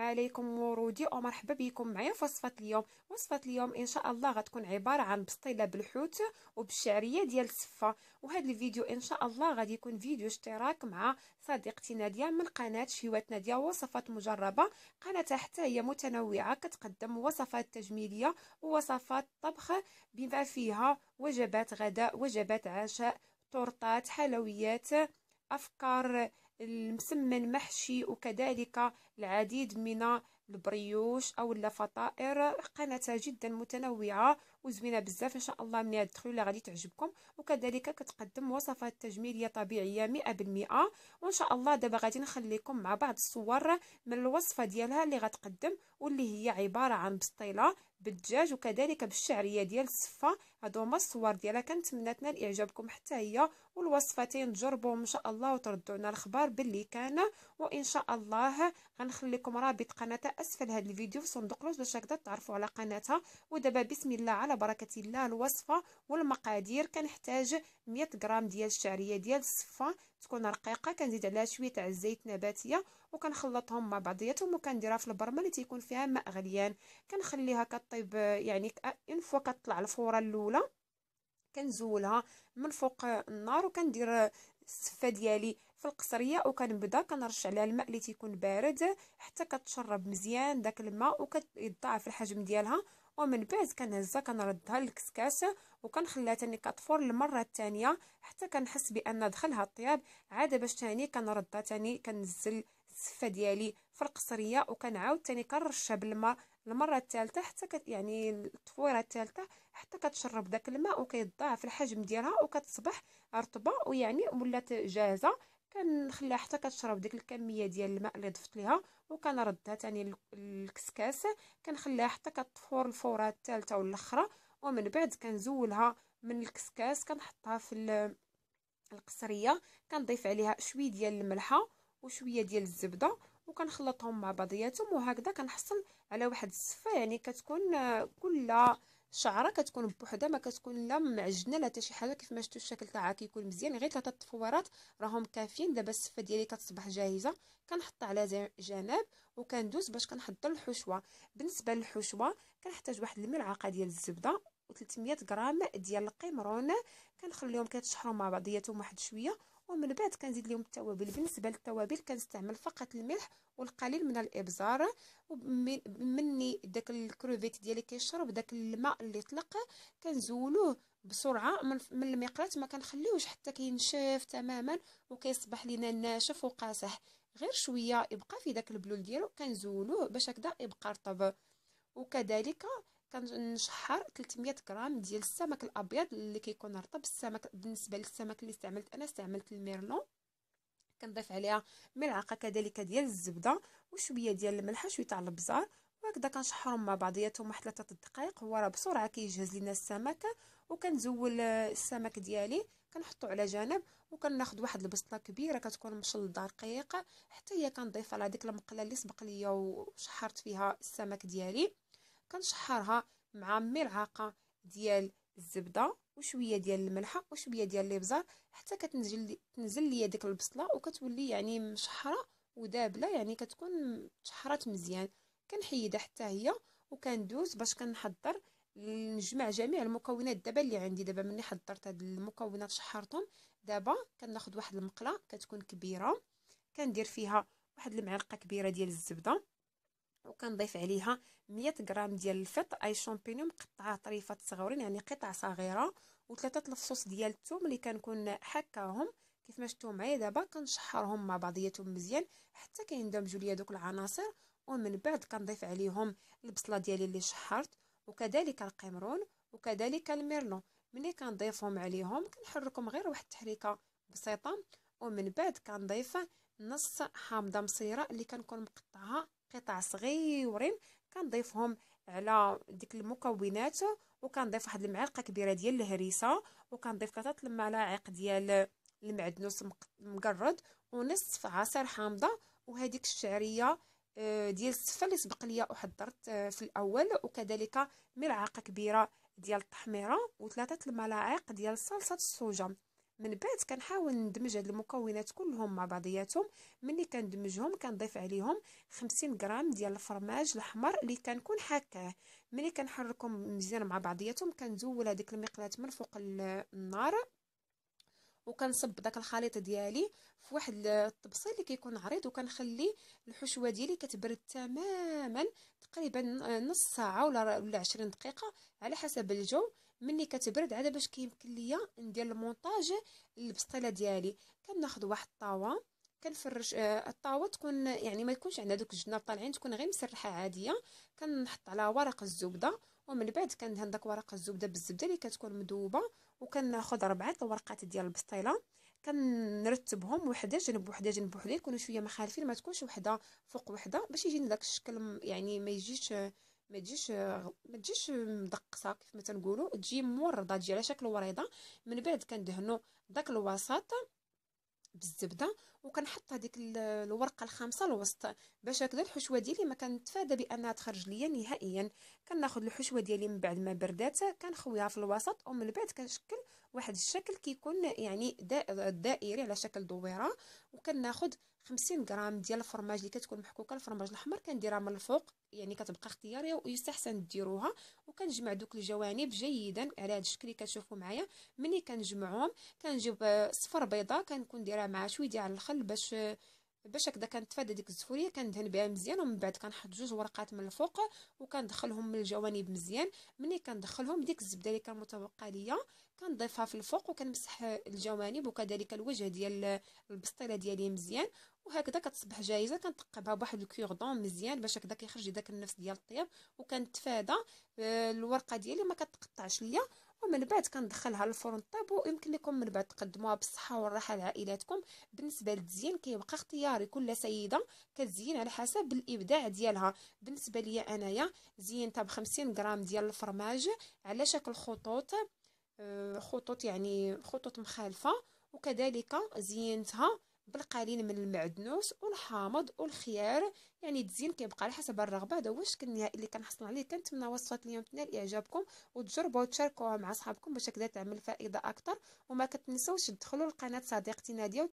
عليكم ورودي ومرحبا بكم معايا في وصفه اليوم وصفه اليوم ان شاء الله غتكون عباره عن بسطيله بالحوت وبالشعريه ديال السفه وهذا الفيديو ان شاء الله غادي يكون فيديو اشتراك مع صديقتي ناديه من قناه شيوات ناديه وصفات مجربه قناتها حتى هي متنوعه كتقدم وصفات تجميليه ووصفات طبخ بما فيها وجبات غداء وجبات عشاء تورطات حلويات افكار المسمن محشي وكذلك العديد من البريوش او الفطائر قناه جدا متنوعه وزوينه بزاف ان شاء الله ملي تدخلوا غادي تعجبكم وكذلك كتقدم وصفات تجميليه طبيعيه 100% وان شاء الله دابا غادي نخليكم مع بعض الصور من الوصفه ديالها اللي غتقدم واللي هي عباره عن بسطيله بالدجاج وكذلك بالشعريه ديال الصفه هادو هما الصور ديالها كنتمنى تنال اعجابكم حتى هي والوصفتين تجربوهم ان شاء الله وتردوا لنا الخبر باللي كان وان شاء الله غنخليكم رابط قناتها اسفل هذا الفيديو في صندوق الوصف باش هكذا تعرفوا على قناتها ودابا بسم الله على بركه الله الوصفه والمقادير كنحتاج 100 غرام ديال الشعريه ديال الصفه تكون رقيقه كنزيد عليها شويه تاع الزيت نباتيه وكنخلطهم مع بعضياتهم وكنديرها في البرمه اللي تيكون فيها ماء غليان كنخليها كطيب يعني اون فوا كطلع الفوره الاولى كنزولها من فوق النار وكندير السفه ديالي في القصريه وكنبدا كنرش عليها الماء اللي تيكون بارد حتى كتشرب مزيان داك الماء وكيضاعف الحجم ديالها ومن بعد كنهزها كنردها للكسكاس وكنخليها تاني كتفور المره الثانيه حتى كنحس بان دخلها الطياب عاد باش تاني كنردها تاني كنزل السفه ديالي في القصريه وكنعاود تاني كنرشها بالماء المره الثالثه حتى كت يعني التفويره الثالثه حتى كتشرب داك الماء وكيتضاعف الحجم ديالها وكتصبح رطبه ويعني ولات جاهزه كنخليها حتى كتشرب ديك الكميه ديال الماء اللي ضفت ليها وكنردها ثاني تاني كنخليها حتى كتفور الفوره الثالثه والاخرى ومن بعد كنزولها من الكسكاس كنحطها في القصريه كنضيف عليها شويه ديال الملحه وشويه ديال الزبده وكنخلطهم مع بعضياتهم وهكذا كنحصل على واحد الصفه يعني كتكون كلها الشعره كتكون بوحدها ما كتكون لا معجنه لا حتى شي حاجه كيف ما شفتوا الشكل تاعها كيكون مزيان غير ثلاثه التفورات راهم كافيين دابا السفه ديالي كتصبح جاهزه كنحطها على جناب وكندوز باش كنحضر الحشوه بالنسبه للحشوه كنحتاج واحد الملعقه ديال الزبده و 300 غرام ديال القمرون كنخليهم كيتشحروا مع بعضياتهم واحد شويه ومن بعد كنزيد لهم التوابل بالنسبه للتوابل كنستعمل فقط الملح والقليل من الابزار ومني داك الكروفيت ديالي كيشرب داك الماء اللي طلق كنزولوه بسرعه من المقلاه ما كنخليوش حتى كينشف تماما وكيصبح لينا ناشف وقاسح غير شويه يبقى في داك البلول ديالو كنزولوه باش هكذا يبقى رطب وكذلك كنشحر 300 غرام ديال السمك الابيض اللي كيكون رطب السمك بالنسبه للسمك اللي استعملت انا استعملت الميرلو كنضيف عليها ملعقه كذلك ديال الزبده وشويه ديال الملح شويه تاع البزار وهكذا كنشحرهم مع بعضياتهم واحد 3 دقائق هو راه بسرعه كيجهز لينا السمك وكنزول السمك ديالي كنحطو على جنب وكناخذ واحد البصله كبيره كتكون مشلضه رقيقه حتى هي كنضيفها على ديك المقله اللي سبق ليا وشحرت فيها السمك ديالي كنشحرها مع ملعقه ديال الزبده وشويه ديال الملحه وشويه ديال الابزار حتى كتنزل تنزل ليا ديك البصله وكتولي يعني مشحره ودابله يعني كتكون تشحرات مزيان كنحيدها حتى هي وكندوز باش كنحضر نجمع جميع المكونات دابا اللي عندي دابا ملي حضرت هاد المكونات شحرتهم دابا كناخد واحد المقله كتكون كبيره كندير فيها واحد المعلقه كبيره ديال الزبده وكنضيف عليها 100 غرام ديال الفط اي شامبينيون مقطعه طريفات صغورين يعني قطع صغيره وثلاثه الفصوص ديال الثوم اللي كنكون حكاهم كيف ما شفتوا معايا دابا كنشحرهم مع بعضياتهم مزيان حتى كيندمجوا ليا دوك العناصر ومن بعد كنضيف عليهم البصله ديالي اللي شحرت وكذلك القمرون وكذلك الميرلون ملي كنضيفهم عليهم كنحركهم غير واحد التحريكه بسيطه ومن بعد كنضيف نص حامضه مصيره اللي كنكون مقطعها قطع صغيورين كنضيفهم على ديك المكونات وكنضيف واحد المعلقه كبيره ديال الهريسه وكنضيف ثلاث الملاعق ديال المعدنوس مقرد ونصف عصير حامضه وهذيك الشعريه آه، ديال السفه اللي سبق ليا وحضرت آه، في الاول وكذلك ملعقه كبيره ديال التحميره وثلاثه الملاعق ديال صلصه السوجه من بعد كنحاول ندمج هاد المكونات كلهم مع بعضياتهم ملي كندمجهم كنضيف عليهم 50 غرام ديال الفرماج الاحمر اللي كنكون حاكاه ملي كنحركهم مزيان مع بعضياتهم كنزول هذيك المقلاة من فوق النار وكنصب داك الخليط ديالي في واحد الطبسيل اللي كيكون عريض وكنخلي الحشوه ديالي كتبرد تماما تقريبا نص ساعه ولا 20 دقيقه على حسب الجو ملي كتبرد عاد باش كيمكن ليا ندير المونتاج البسطيله ديالي كناخذ واحد الطاوه كنفرش آه، الطاوه تكون يعني ما يكونش عندها دوك الجناب طالعين تكون غير مسرحه عاديه كنحط على ورق الزبده ومن بعد كندهن داك ورق الزبده بالزبده اللي كتكون مذوبه وكناخذ ربعه الورقات ديال البسطيله كنرتبهم وحده جنب وحده جنب وحده يكونوا شويه مخالفين ما تكونش وحده فوق وحده باش يجينا داك الشكل يعني ما يجيش آه، ما تجيش ما تجيش مدقصه كيف ما تنقولوا تجي مورده تجي على شكل وريضه من بعد كندهنوا داك الوسط بالزبده وكنحط هذيك الورقه الخامسه الوسط باش هكذا الحشوه ديالي ما كنتفادى بانها تخرج ليا نهائيا كناخذ الحشوه ديالي من بعد ما بردات كنخويها في الوسط ومن بعد كنشكل واحد الشكل كيكون يعني دائري على شكل دويره وكناخذ 50 غرام ديال الفرماج اللي كتكون محكوكه الفرماج الاحمر كنديرها من الفوق يعني كتبقى اختياريه ويستحسن ديروها وكنجمع دوك الجوانب جيدا على هذا الشكل اللي كتشوفوا معايا ملي كنجمعهم كنجيب صفر بيضه كنكون دايره مع شويه ديال الخل باش باش هكذا كنتفادى ديك الزفوريه كندهن بها مزيان ومن بعد كنحط جوج ورقات من الفوق وكندخلهم من الجوانب مزيان ملي كندخلهم ديك الزبده اللي كانت متوقعه ليا كنضيفها في الفوق وكنمسح الجوانب وكذلك الوجه ديال البسطيله ديالي مزيان وهكذا كتصبح جاهزه كنتقبها بواحد الكيغدون مزيان باش هكذا كيخرج لي داك النفس ديال الطياب وكنتفادى آه، الورقه ديالي ما كتقطعش ليا ومن بعد كندخلها للفرن طيب ويمكن لكم من بعد تقدموها بالصحه والراحه لعائلاتكم بالنسبه للتزيين كيبقى اختياري كل سيده كتزين على حسب الابداع ديالها بالنسبه ليا انايا زينتها ب 50 غرام ديال الفرماج على شكل خطوط آه، خطوط يعني خطوط مخالفه وكذلك زينتها بالقليل من المعدنوس والحامض والخيار يعني التزيين كيبقى على حسب الرغبه هذا هو الشكل النهائي اللي كنحصل عليه كنتمنى وصفات اليوم تنال اعجابكم وتجربوا وتشاركوها مع اصحابكم باش هكذا تعمل فائده اكثر وما كتنسوش تدخلوا لقناه صديقتي ناديه